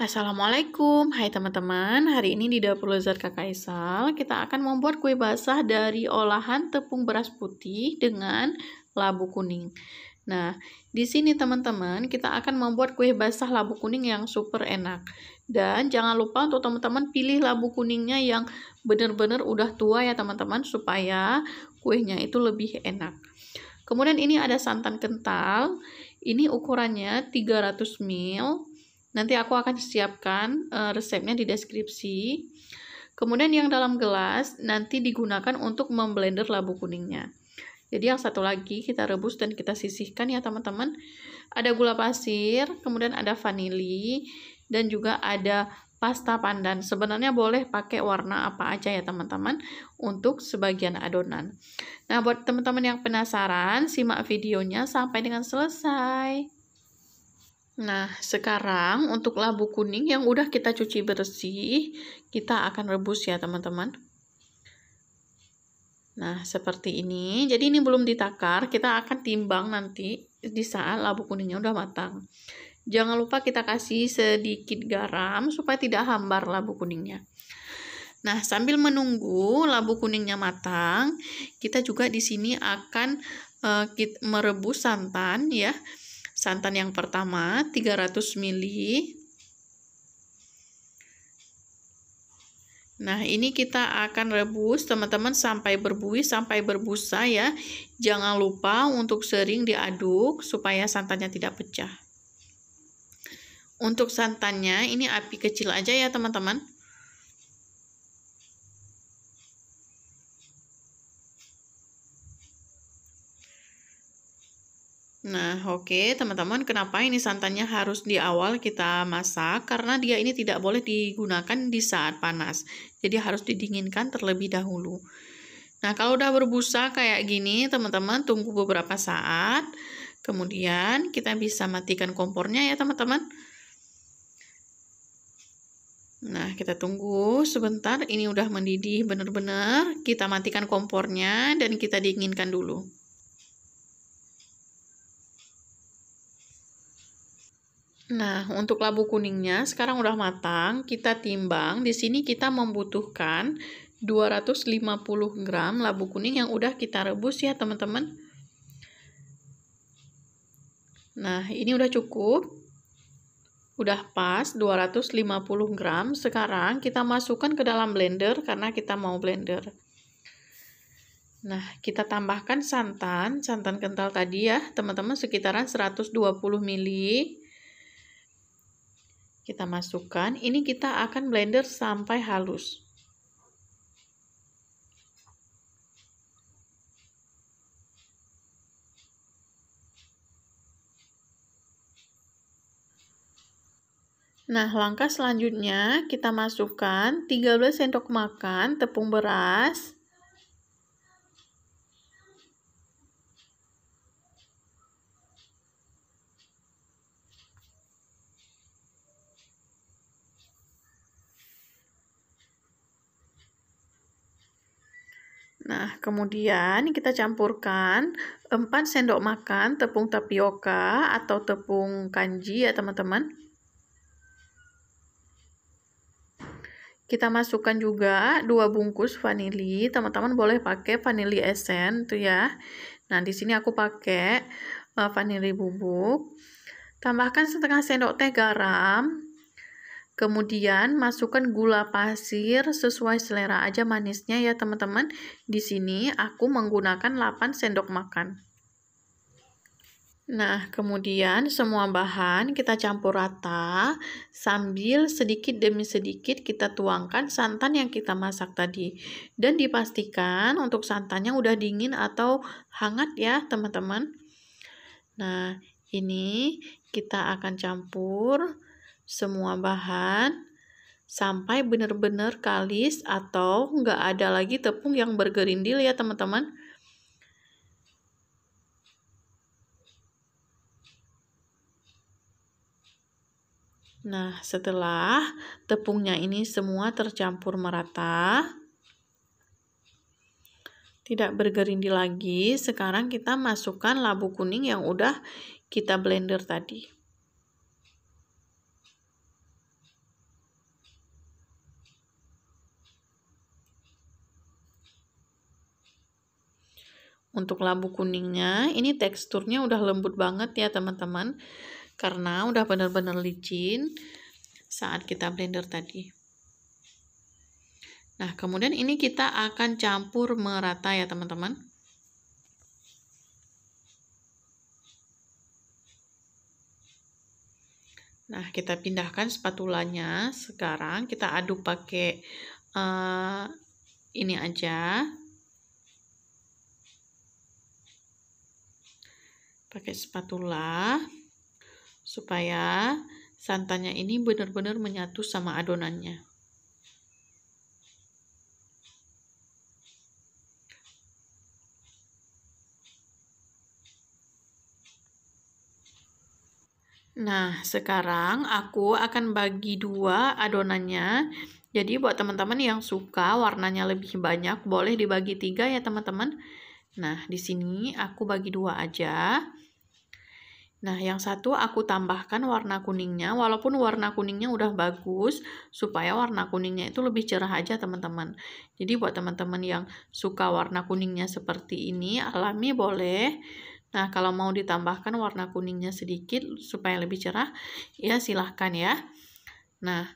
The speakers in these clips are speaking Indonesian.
Assalamualaikum, hai teman-teman. Hari ini di dapur lezat Kakak Kaisal, kita akan membuat kue basah dari olahan tepung beras putih dengan labu kuning. Nah, di sini teman-teman kita akan membuat kue basah labu kuning yang super enak. Dan jangan lupa untuk teman-teman pilih labu kuningnya yang benar-benar udah tua ya teman-teman supaya kuenya itu lebih enak. Kemudian ini ada santan kental. Ini ukurannya 300 ml Nanti aku akan siapkan uh, resepnya di deskripsi. Kemudian yang dalam gelas nanti digunakan untuk memblender labu kuningnya. Jadi yang satu lagi kita rebus dan kita sisihkan ya teman-teman. Ada gula pasir, kemudian ada vanili, dan juga ada pasta pandan. Sebenarnya boleh pakai warna apa aja ya teman-teman untuk sebagian adonan. Nah buat teman-teman yang penasaran, simak videonya sampai dengan selesai. Nah, sekarang untuk labu kuning yang udah kita cuci bersih, kita akan rebus ya, teman-teman. Nah, seperti ini. Jadi ini belum ditakar, kita akan timbang nanti di saat labu kuningnya udah matang. Jangan lupa kita kasih sedikit garam supaya tidak hambar labu kuningnya. Nah, sambil menunggu labu kuningnya matang, kita juga di sini akan uh, merebus santan ya. Santan yang pertama 300 ml. Nah, ini kita akan rebus teman-teman sampai berbuih, sampai berbusa ya. Jangan lupa untuk sering diaduk supaya santannya tidak pecah. Untuk santannya ini api kecil aja ya teman-teman. Nah, oke okay, teman-teman, kenapa ini santannya harus di awal kita masak? Karena dia ini tidak boleh digunakan di saat panas. Jadi harus didinginkan terlebih dahulu. Nah, kalau udah berbusa kayak gini, teman-teman tunggu beberapa saat. Kemudian kita bisa matikan kompornya ya, teman-teman. Nah, kita tunggu sebentar. Ini udah mendidih benar-benar. Kita matikan kompornya dan kita dinginkan dulu. Nah, untuk labu kuningnya sekarang udah matang, kita timbang. Di sini kita membutuhkan 250 gram labu kuning yang udah kita rebus ya, teman-teman. Nah, ini udah cukup. Udah pas 250 gram. Sekarang kita masukkan ke dalam blender karena kita mau blender. Nah, kita tambahkan santan, santan kental tadi ya, teman-teman sekitaran 120 ml. Kita masukkan. Ini kita akan blender sampai halus. Nah, langkah selanjutnya kita masukkan 13 sendok makan tepung beras, Nah, kemudian kita campurkan 4 sendok makan tepung tapioka atau tepung kanji ya teman-teman. Kita masukkan juga 2 bungkus vanili. Teman-teman boleh pakai vanili esen tuh ya. Nah, di sini aku pakai eh, vanili bubuk. Tambahkan setengah sendok teh garam Kemudian masukkan gula pasir sesuai selera aja manisnya ya teman-teman. Di sini aku menggunakan 8 sendok makan. Nah, kemudian semua bahan kita campur rata sambil sedikit demi sedikit kita tuangkan santan yang kita masak tadi. Dan dipastikan untuk santannya udah dingin atau hangat ya, teman-teman. Nah, ini kita akan campur semua bahan sampai benar-benar kalis atau nggak ada lagi tepung yang bergerindil ya teman-teman. Nah, setelah tepungnya ini semua tercampur merata, tidak bergerindil lagi, sekarang kita masukkan labu kuning yang udah kita blender tadi. Untuk labu kuningnya, ini teksturnya udah lembut banget ya teman-teman. Karena udah benar-benar licin saat kita blender tadi. Nah, kemudian ini kita akan campur merata ya teman-teman. Nah, kita pindahkan spatulanya. Sekarang kita aduk pakai uh, ini aja, pakai spatula supaya santannya ini benar-benar menyatu sama adonannya. Nah, sekarang aku akan bagi dua adonannya. Jadi buat teman-teman yang suka warnanya lebih banyak, boleh dibagi tiga ya teman-teman. Nah, di sini aku bagi dua aja. Nah, yang satu aku tambahkan warna kuningnya, walaupun warna kuningnya udah bagus, supaya warna kuningnya itu lebih cerah aja teman-teman. Jadi buat teman-teman yang suka warna kuningnya seperti ini, alami boleh. Nah, kalau mau ditambahkan warna kuningnya sedikit supaya lebih cerah, ya silahkan ya. Nah,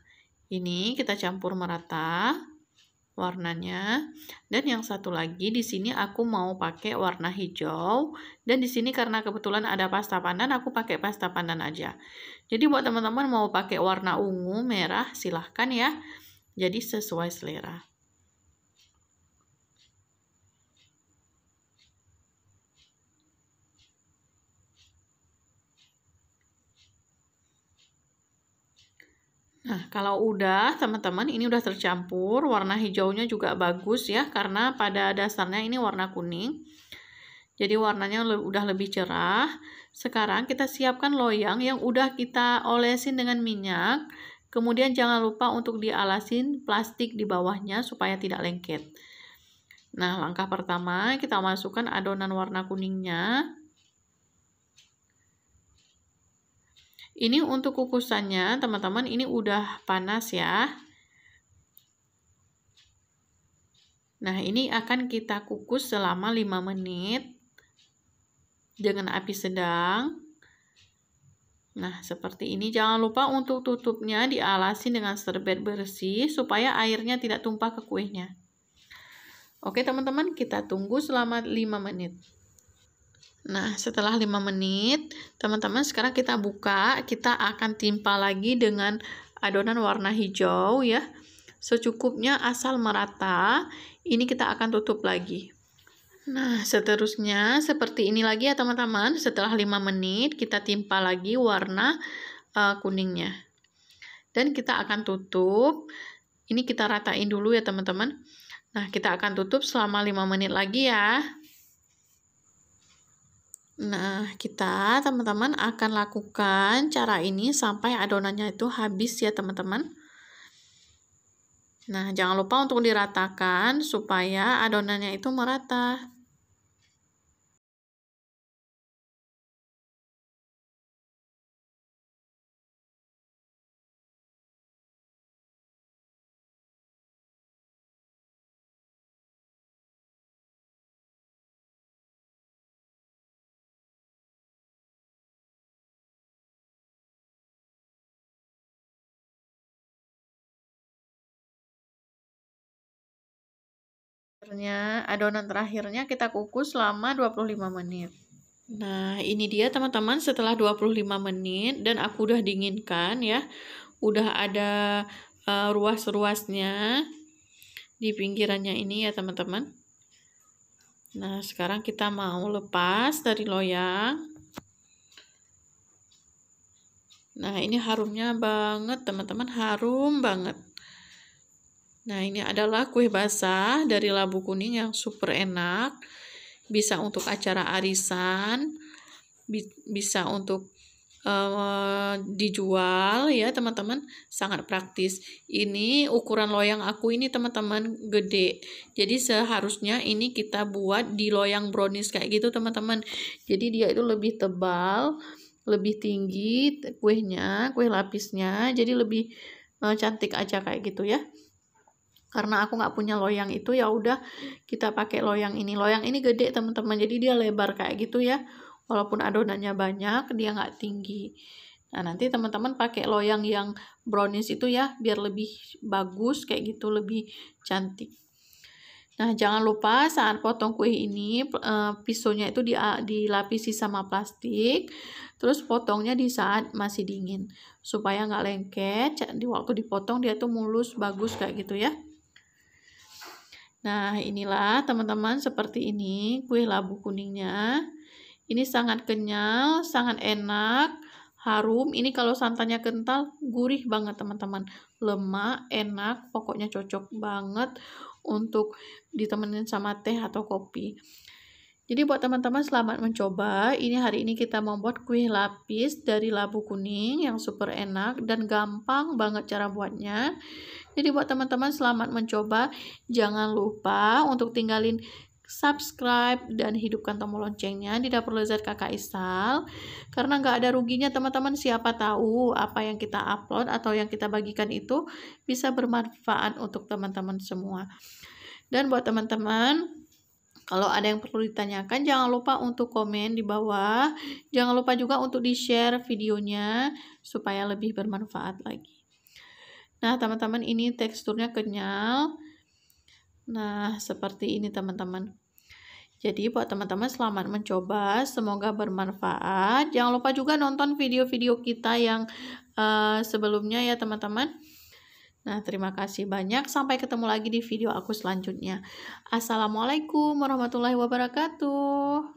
ini kita campur merata warnanya. Dan yang satu lagi di sini aku mau pakai warna hijau dan di sini karena kebetulan ada pasta pandan aku pakai pasta pandan aja. Jadi buat teman-teman mau pakai warna ungu, merah silahkan ya. Jadi sesuai selera. Nah, kalau udah teman-teman ini udah tercampur, warna hijaunya juga bagus ya karena pada dasarnya ini warna kuning. Jadi warnanya udah lebih cerah. Sekarang kita siapkan loyang yang udah kita olesin dengan minyak. Kemudian jangan lupa untuk dialasin plastik di bawahnya supaya tidak lengket. Nah, langkah pertama kita masukkan adonan warna kuningnya. Ini untuk kukusannya, teman-teman, ini udah panas ya. Nah, ini akan kita kukus selama 5 menit dengan api sedang. Nah, seperti ini. Jangan lupa untuk tutupnya dialasi dengan serbet bersih supaya airnya tidak tumpah ke kuenya. Oke, teman-teman, kita tunggu selama 5 menit. Nah, setelah 5 menit, teman-teman sekarang kita buka, kita akan timpa lagi dengan adonan warna hijau ya. Secukupnya asal merata, ini kita akan tutup lagi. Nah, seterusnya seperti ini lagi ya teman-teman. Setelah 5 menit, kita timpa lagi warna uh, kuningnya. Dan kita akan tutup. Ini kita ratain dulu ya teman-teman. Nah, kita akan tutup selama 5 menit lagi ya. Nah, kita teman-teman akan lakukan cara ini sampai adonannya itu habis ya teman-teman. Nah, jangan lupa untuk diratakan supaya adonannya itu merata. terakhirnya, adonan terakhirnya kita kukus selama 25 menit. Nah, ini dia teman-teman setelah 25 menit dan aku udah dinginkan ya. Udah ada uh, ruas-ruasnya di pinggirannya ini ya teman-teman. Nah, sekarang kita mau lepas dari loyang. Nah, ini harumnya banget teman-teman, harum banget. Nah, ini adalah kue basah dari labu kuning yang super enak. Bisa untuk acara arisan, bisa untuk uh, dijual ya, teman-teman. Sangat praktis. Ini ukuran loyang aku ini, teman-teman, gede. Jadi seharusnya ini kita buat di loyang brownies kayak gitu, teman-teman. Jadi dia itu lebih tebal, lebih tinggi kuenya, kue lapisnya. Jadi lebih uh, cantik aja kayak gitu ya karena aku nggak punya loyang itu ya udah kita pakai loyang ini loyang ini gede teman-teman jadi dia lebar kayak gitu ya walaupun adonannya banyak dia nggak tinggi nah nanti teman-teman pakai loyang yang brownies itu ya biar lebih bagus kayak gitu lebih cantik nah jangan lupa saat potong kue ini eh, pisaunya itu dilapisi sama plastik terus potongnya di saat masih dingin supaya nggak lengket di waktu dipotong dia tuh mulus bagus kayak gitu ya Nah, inilah teman-teman seperti ini kue labu kuningnya. Ini sangat kenyal, sangat enak, harum. Ini kalau santannya kental, gurih banget teman-teman. Lemak, enak, pokoknya cocok banget untuk ditemenin sama teh atau kopi. Jadi buat teman-teman selamat mencoba. Ini hari ini kita membuat kue lapis dari labu kuning yang super enak dan gampang banget cara buatnya. Jadi buat teman-teman selamat mencoba. Jangan lupa untuk tinggalin subscribe dan hidupkan tombol loncengnya di dapur lezat kakak Isal karena nggak ada ruginya teman-teman siapa tahu apa yang kita upload atau yang kita bagikan itu bisa bermanfaat untuk teman-teman semua dan buat teman-teman kalau ada yang perlu ditanyakan, jangan lupa untuk komen di bawah. Jangan lupa juga untuk di-share videonya supaya lebih bermanfaat lagi. Nah, teman-teman ini teksturnya kenyal. Nah, seperti ini teman-teman. Jadi buat teman-teman selamat mencoba, semoga bermanfaat. Jangan lupa juga nonton video-video kita yang uh, sebelumnya ya teman-teman. Nah, terima kasih banyak. Sampai ketemu lagi di video aku selanjutnya. Assalamualaikum warahmatullahi wabarakatuh.